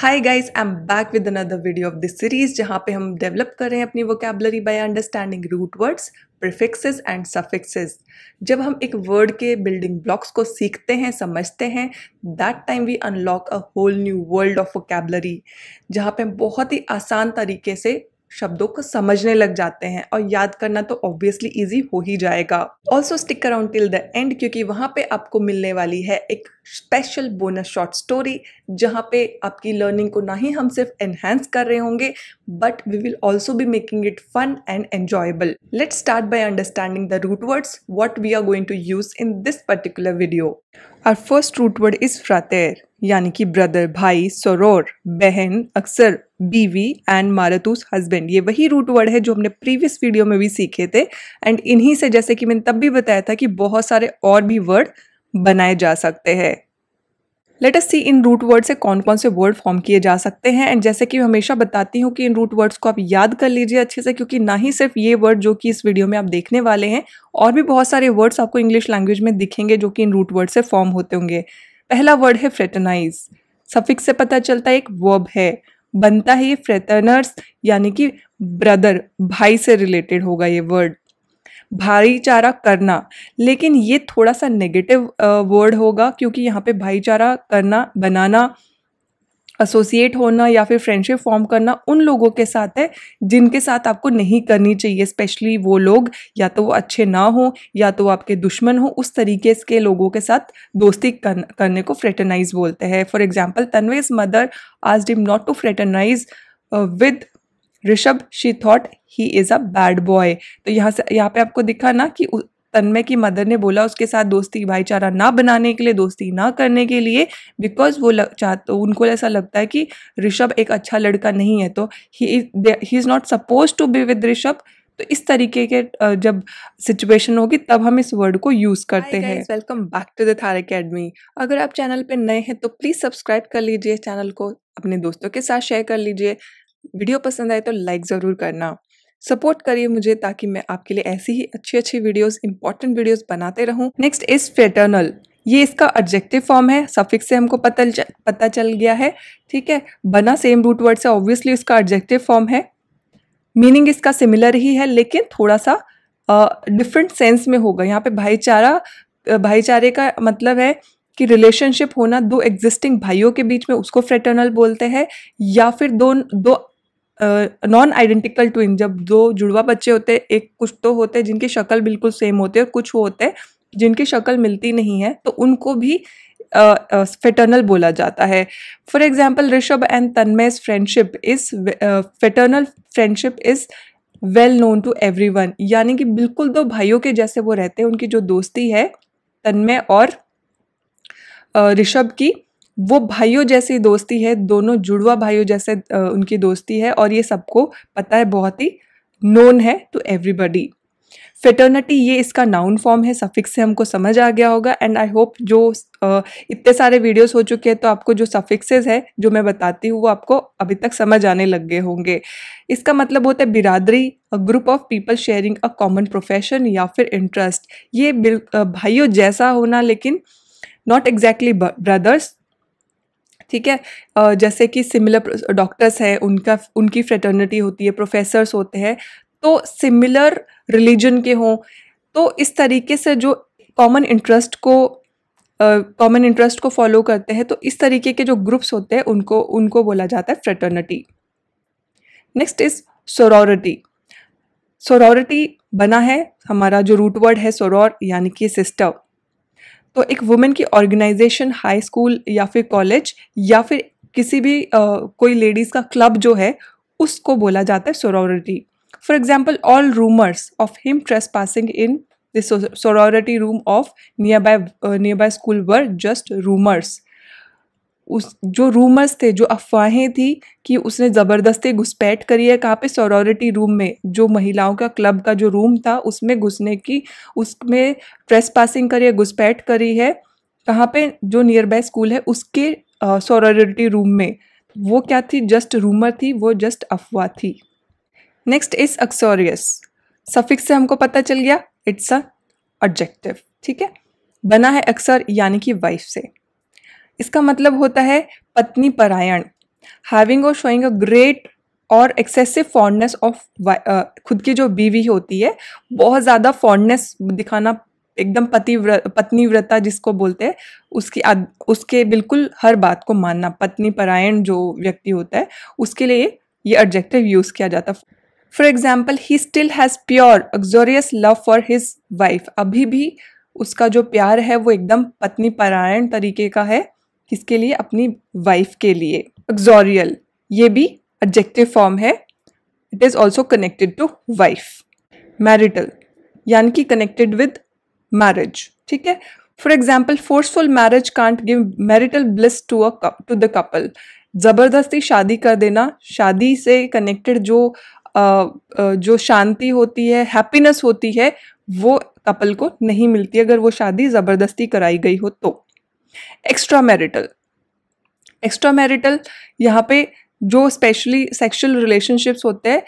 High guys I am back with another video of this series जहाँ पे हम develop कर रहे हैं अपनी vocabulary by understanding root words prefixes and suffixes जब हम एक वर्ड के बिल्डिंग ब्लॉक्स को सीखते हैं समझते हैं that time we unlock a whole new world of vocabulary जहाँ पे हम बहुत ही आसान तरीके से शब्दों को समझने लग जाते हैं और याद करना तो ऑब्वियसली इजी हो ही जाएगा also stick around till the end क्योंकि वहाँ पे आपको मिलने वाली है एक स्पेशल बोनस शॉर्ट स्टोरी जहाँ पे आपकी लर्निंग को ना ही हम सिर्फ एनहेंस कर रहे होंगे but we will also be making it fun and enjoyable let start by understanding the root words what we are going to use in this particular video our first root word is frater यानी कि brother भाई सरोर बहन अक्सर बीवी and मारतूस husband ये वही root word है जो हमने प्रीवियस वीडियो में भी सीखे थे एंड इन्हीं से जैसे कि मैंने तब भी बताया था कि बहुत सारे और भी वर्ड बनाए जा सकते हैं लेट अस सी इन रूट वर्ड से कौन कौन से वर्ड फॉर्म किए जा सकते हैं एंड जैसे कि मैं हमेशा बताती हूँ कि इन रूट वर्ड्स को आप याद कर लीजिए अच्छे से क्योंकि ना ही सिर्फ ये वर्ड जो कि इस वीडियो में आप देखने वाले हैं और भी बहुत सारे वर्ड्स आपको इंग्लिश लैंग्वेज में दिखेंगे जो कि इन रूट वर्ड से फॉर्म होते होंगे पहला वर्ड है फ्रेटनाइज सफिक्स से पता चलता है एक वर्ब है बनता है ये फ्रेटर्नर्स यानी कि ब्रदर भाई से रिलेटेड होगा ये वर्ड भाईचारा करना लेकिन ये थोड़ा सा नेगेटिव वर्ड होगा क्योंकि यहाँ पे भाईचारा करना बनाना एसोसिएट होना या फिर फ्रेंडशिप फॉर्म करना उन लोगों के साथ है जिनके साथ आपको नहीं करनी चाहिए स्पेशली वो लोग या तो वो अच्छे ना हो या तो आपके दुश्मन हो उस तरीके के लोगों के साथ दोस्ती कर, करने को फ्रेटनाइज बोलते हैं फॉर एग्जाम्पल तनवेज मदर आज him not to fraternize with Rishabh she thought he is a bad boy तो यहाँ से यहाँ पे आपको दिखा ना कि तन्मय की मदर ने बोला उसके साथ दोस्ती भाईचारा ना बनाने के लिए दोस्ती ना करने के लिए बिकॉज वो चाहते तो उनको ऐसा लगता है कि ऋषभ एक अच्छा लड़का नहीं है तो he is not suppose to be with Rishabh तो इस तरीके के जब सिचुएशन होगी तब हम इस वर्ड को यूज करते हैं welcome back to the Thar academy अगर आप चैनल पे नए हैं तो प्लीज सब्सक्राइब कर लीजिए चैनल को अपने दोस्तों के साथ शेयर कर लीजिए वीडियो पसंद आए तो लाइक ज़रूर करना सपोर्ट करिए मुझे ताकि मैं आपके लिए ऐसी ही अच्छी अच्छी वीडियोस इंपॉर्टेंट वीडियोस बनाते रहूं नेक्स्ट इज फ्रेटर्नल ये इसका ऑब्जेक्टिव फॉर्म है सफिक्स से हमको पता चल, पता चल गया है ठीक है बना सेम रूट वर्ड से ऑब्वियसली इसका ऑब्जेक्टिव फॉर्म है मीनिंग इसका सिमिलर ही है लेकिन थोड़ा सा डिफरेंट uh, सेंस में होगा यहाँ पे भाईचारा भाईचारे का मतलब है कि रिलेशनशिप होना दो एग्जिस्टिंग भाइयों के बीच में उसको फ्रेटर्नल बोलते हैं या फिर दो दो नॉन आइडेंटिकल ट्विन जब दो जुड़वा बच्चे होते हैं एक कुछ तो होते हैं जिनकी शक्ल बिल्कुल सेम होती है और कुछ होते हैं जिनकी शक्ल मिलती नहीं है तो उनको भी फेटर्नल बोला जाता है for example Rishabh and Tanmay's friendship is fraternal friendship is well known to everyone यानी कि बिल्कुल दो भाइयों के जैसे वो रहते हैं उनकी जो दोस्ती है तन्मय और ऋषभ की वो भाइयों जैसी दोस्ती है दोनों जुड़वा भाइयों जैसे उनकी दोस्ती है और ये सबको पता है बहुत ही नोन है टू एवरीबडी फेटर्निटी ये इसका नाउन फॉर्म है सफिक्स से हमको समझ आ गया होगा एंड आई होप जो इतने सारे वीडियोस हो चुके हैं तो आपको जो सफिक्सेस है जो मैं बताती हूँ वो आपको अभी तक समझ आने लग गए होंगे इसका मतलब होता है बिरादरी a group of people sharing a common profession या फिर इंटरेस्ट ये भाइयों जैसा होना लेकिन नॉट एग्जैक्टली ब्रदर्स ठीक है जैसे कि सिमिलर डॉक्टर्स हैं उनका उनकी फ्रेटर्निटी होती है प्रोफेसर्स होते हैं तो सिमिलर रिलीजन के हों तो इस तरीके से जो कॉमन इंटरेस्ट को कॉमन इंटरेस्ट को फॉलो करते हैं तो इस तरीके के जो ग्रुप्स होते हैं उनको उनको बोला जाता है fraternity next is sorority sorority बना है हमारा जो रूट वर्ड है सोरॉर यानी कि सिस्टर तो एक वुमेन की ऑर्गेनाइजेशन हाई स्कूल या फिर कॉलेज या फिर किसी भी uh, कोई लेडीज़ का क्लब जो है उसको बोला जाता है sorority for example all rumours of him trespassing in sorority room of nearby nearby school were just rumours उस जो रूमर्स थे जो अफवाहें थी कि उसने ज़बरदस्ती घुसपैठ करी है कहाँ पे सोरिटी रूम में जो महिलाओं का क्लब का जो रूम था उसमें घुसने की उसमें ट्रेस पासिंग करी है घुसपैठ करी है कहाँ पे जो नियर बाय स्कूल है उसके सोरिटी रूम में वो क्या थी जस्ट रूमर थी वो जस्ट अफवाह थी नेक्स्ट इज अक्सोरियस सफिक्स से हमको पता चल गया इट्स अ ऑब्जेक्टिव ठीक है बना है अक्सर यानी कि वाइफ से इसका मतलब होता है पत्नी परायण हैविंग और शोइंग अ ग्रेट और एक्सेसिव फॉन्डनेस ऑफ खुद की जो बीवी होती है बहुत ज़्यादा फॉन्डनेस दिखाना एकदम पति व्र, पत्नी व्रता जिसको बोलते हैं उसकी आद, उसके बिल्कुल हर बात को मानना पत्नी परायण जो व्यक्ति होता है उसके लिए ये एडजेक्टिव यूज़ किया जाता है for example he still has pure uxorious love for his wife अभी भी उसका जो प्यार है वो एकदम पत्नी परायण तरीके का है किसके लिए अपनी वाइफ के लिए एक्जोरियल ये भी एडजेक्टिव फॉर्म है it is also connected to wife marital यानी कि कनेक्टेड विद मैरिज ठीक है for example forceful marriage can't give marital bliss to a to the couple ज़बरदस्ती शादी कर देना शादी से कनेक्टेड जो आ, आ, जो शांति होती है हैप्पीनेस होती है वो कपल को नहीं मिलती अगर वो शादी ज़बरदस्ती कराई गई हो तो एक्स्ट्रा मैरिटल एक्स्ट्रा मैरिटल यहाँ पे जो स्पेशली सेक्शुअल रिलेशनशिप्स होते हैं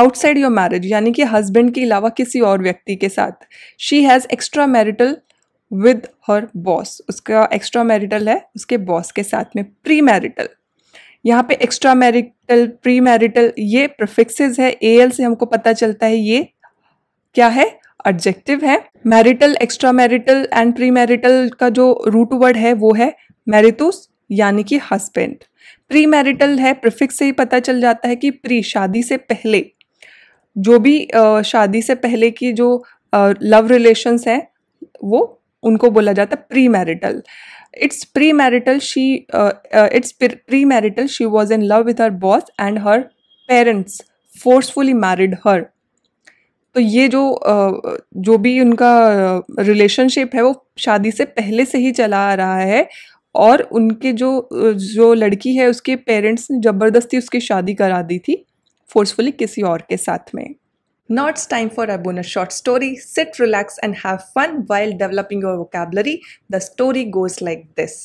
आउटसाइड योर मैरिज यानी कि हस्बैंड के अलावा किसी और व्यक्ति के साथ she has extra marital with her boss उसका एक्स्ट्रा मैरिटल है उसके बॉस के साथ में प्री मैरिटल यहाँ पे एक्स्ट्रा मैरिटल प्री मैरिटल ये प्रफिक्सेज है ए एल से हमको पता चलता है ये क्या है एडजेक्टिव है marital extra marital and pre marital का जो रूट वर्ड है वो है मैरितोस यानी कि हस्बैंड प्री मैरिटल है प्रिफिक्स से ही पता चल जाता है कि प्री शादी से पहले जो भी शादी से पहले की जो लव रिलेशंस हैं वो उनको बोला जाता है pre marital it's pre marital she it's pre marital she was in love with her boss and her parents forcefully married her तो ये जो जो भी उनका रिलेशनशिप है वो शादी से पहले से ही चला आ रहा है और उनके जो जो लड़की है उसके पेरेंट्स ने ज़बरदस्ती उसकी शादी करा दी थी फोर्सफुली किसी और के साथ में नॉट्स टाइम फॉर अबोन a short story sit relax and have fun while developing your vocabulary the story goes like this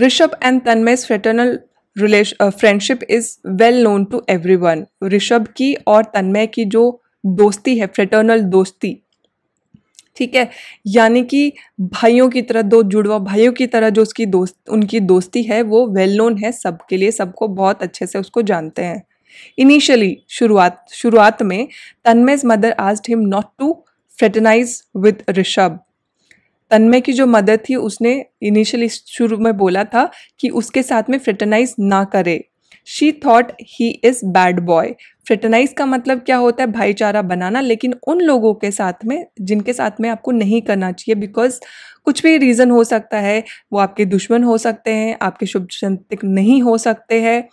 Rishabh and Tanmay's fraternal relation friendship is well known to everyone Rishabh की और तन्मय की जो दोस्ती है फ्रेटर्नल दोस्ती ठीक है यानी कि भाइयों की तरह दो जुड़वा भाइयों की तरह जो उसकी दोस्त उनकी दोस्ती है वो वेल नोन है सबके लिए सबको बहुत अच्छे से उसको जानते हैं इनिशियली शुरुआत शुरुआत में Tanmay's mother asked him not to fraternize with Rishabh Tanmay की जो मदर थी उसने इनिशियली शुरू में बोला था कि उसके साथ में फ्रेटनाइज ना करे she thought he is bad boy fraternize का मतलब क्या होता है भाईचारा बनाना लेकिन उन लोगों के साथ में जिनके साथ में आपको नहीं करना चाहिए बिकॉज कुछ भी रीज़न हो सकता है वो आपके दुश्मन हो सकते हैं आपके शुभ चिंतक नहीं हो सकते हैं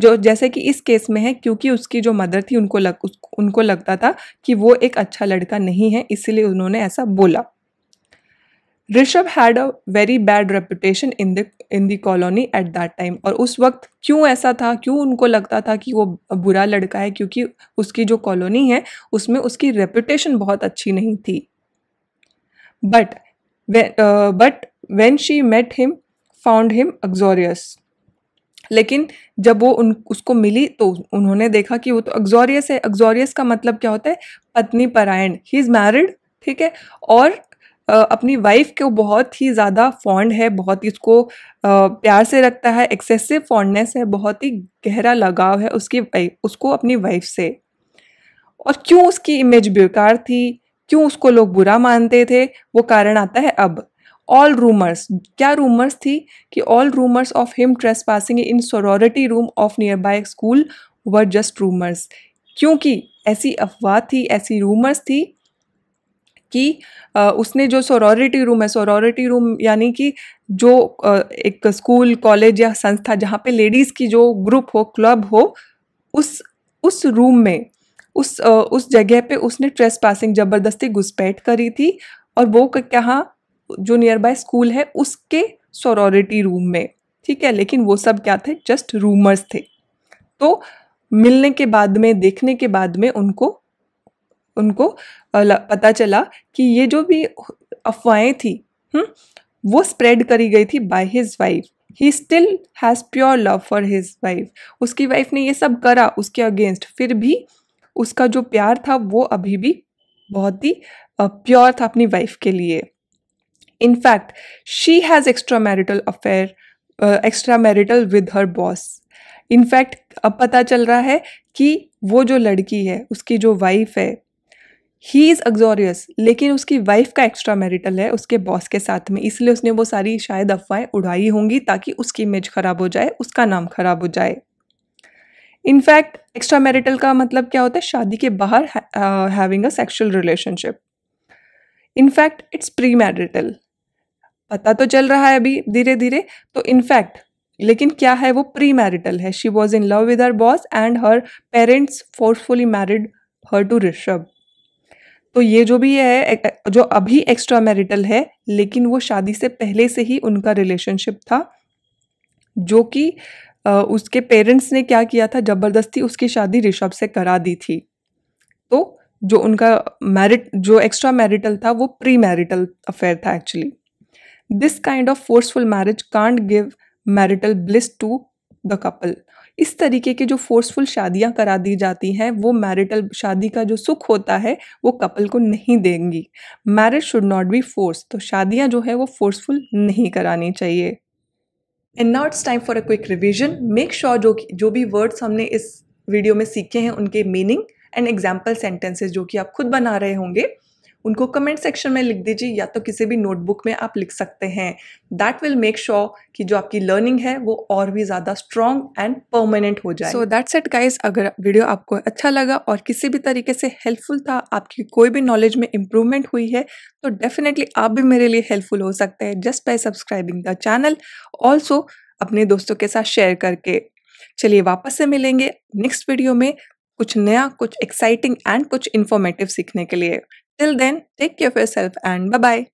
जो जैसे कि इस केस में है क्योंकि उसकी जो मदर थी उनको लग उनको लगता था कि वो एक अच्छा लड़का नहीं है इसीलिए उन्होंने ऐसा बोला Rishabh had a very bad reputation in the in the colony at that time और उस वक्त क्यों ऐसा था क्यों उनको लगता था कि वो बुरा लड़का है क्योंकि उसकी जो कॉलोनी है उसमें उसकी रेपुटेशन बहुत अच्छी नहीं थी but but when she met him found him uxorious लेकिन जब वो उन उसको मिली तो उन्होंने देखा कि वो तो एग्जोरियस है एग्जोरियस का मतलब क्या होता है पत्नी परायण ही इज़ मैरिड ठीक है और अपनी वाइफ को बहुत ही ज़्यादा फॉन्ड है बहुत ही उसको प्यार से रखता है एक्सेसिव फॉन्डनेस है बहुत ही गहरा लगाव है उसकी उसको अपनी वाइफ से और क्यों उसकी इमेज बेकार थी क्यों उसको लोग बुरा मानते थे वो कारण आता है अब ऑल रूमर्स क्या रूमर्स थी कि all rumours of him trespassing in sorority room of nearby school were just rumours क्योंकि ऐसी अफवाह थी ऐसी रूमर्स थी कि उसने जो सोरॉरिटी रूम है सोरॉरिटी रूम यानी कि जो एक स्कूल कॉलेज या संस्था जहाँ पे लेडीज़ की जो ग्रुप हो क्लब हो उस उस रूम में उस उस जगह पे उसने ट्रेस पासिंग ज़बरदस्ती घुसपैठ करी थी और वो कहाँ जो नियर बाय स्कूल है उसके सोरॉरिटी रूम में ठीक है लेकिन वो सब क्या थे जस्ट रूमर्स थे तो मिलने के बाद में देखने के बाद में उनको उनको पता चला कि ये जो भी अफवाहें थी हुँ? हम्म, वो स्प्रेड करी गई थी by his wife he still has pure love for his wife उसकी वाइफ ने ये सब करा उसके अगेंस्ट फिर भी उसका जो प्यार था वो अभी भी बहुत ही प्योर था अपनी वाइफ के लिए in fact she has extra marital affair extra marital with her boss in fact अब पता चल रहा है कि वो जो लड़की है उसकी जो वाइफ है ही इज़ अग्जोरियस लेकिन उसकी वाइफ का एक्स्ट्रा मैरिटल है उसके बॉस के साथ में इसलिए उसने वो सारी शायद अफवाहें उड़ाई होंगी ताकि उसकी इमेज खराब हो जाए उसका नाम खराब हो जाए इनफैक्ट एक्स्ट्रा मैरिटल का मतलब क्या होता है शादी के बाहर having a sexual relationship in fact it's pre marital पता तो चल रहा है अभी धीरे धीरे तो इनफैक्ट लेकिन क्या है वो प्री मैरिटल है she was in love with her boss and her parents forcefully married her to Rishabh तो ये जो भी है जो अभी एक्स्ट्रा मैरिटल है लेकिन वो शादी से पहले से ही उनका रिलेशनशिप था जो कि उसके पेरेंट्स ने क्या किया था ज़बरदस्ती उसकी शादी ऋषभ से करा दी थी तो जो उनका मैरिट जो एक्स्ट्रा मैरिटल था वो प्री मैरिटल अफेयर था actually this kind of forceful marriage can't give marital bliss to the couple इस तरीके के जो फोर्सफुल शादियां करा दी जाती हैं वो मैरिटल शादी का जो सुख होता है वो कपल को नहीं देंगी marriage should not be force तो शादियां जो है वो फोर्सफुल नहीं करानी चाहिए and now it's time for a quick revision make sure जो जो भी वर्ड्स हमने इस वीडियो में सीखे हैं उनके मीनिंग एंड एग्जाम्पल सेंटेंसेज जो कि आप खुद बना रहे होंगे उनको कमेंट सेक्शन में लिख दीजिए या तो किसी भी नोटबुक में आप लिख सकते हैं दैट विल मेक श्योर कि जो आपकी लर्निंग है वो और भी ज़्यादा स्ट्रॉन्ग एंड परमानेंट हो जाए सो दैट सेट गाइज अगर वीडियो आपको अच्छा लगा और किसी भी तरीके से हेल्पफुल था आपकी कोई भी नॉलेज में इम्प्रूवमेंट हुई है तो डेफिनेटली आप भी मेरे लिए हेल्पफुल हो सकते हैं just by subscribing the channel also अपने दोस्तों के साथ शेयर करके चलिए वापस से मिलेंगे नेक्स्ट वीडियो में कुछ नया कुछ एक्साइटिंग एंड कुछ इन्फॉर्मेटिव सीखने के लिए Till then, take care of yourself and bye bye.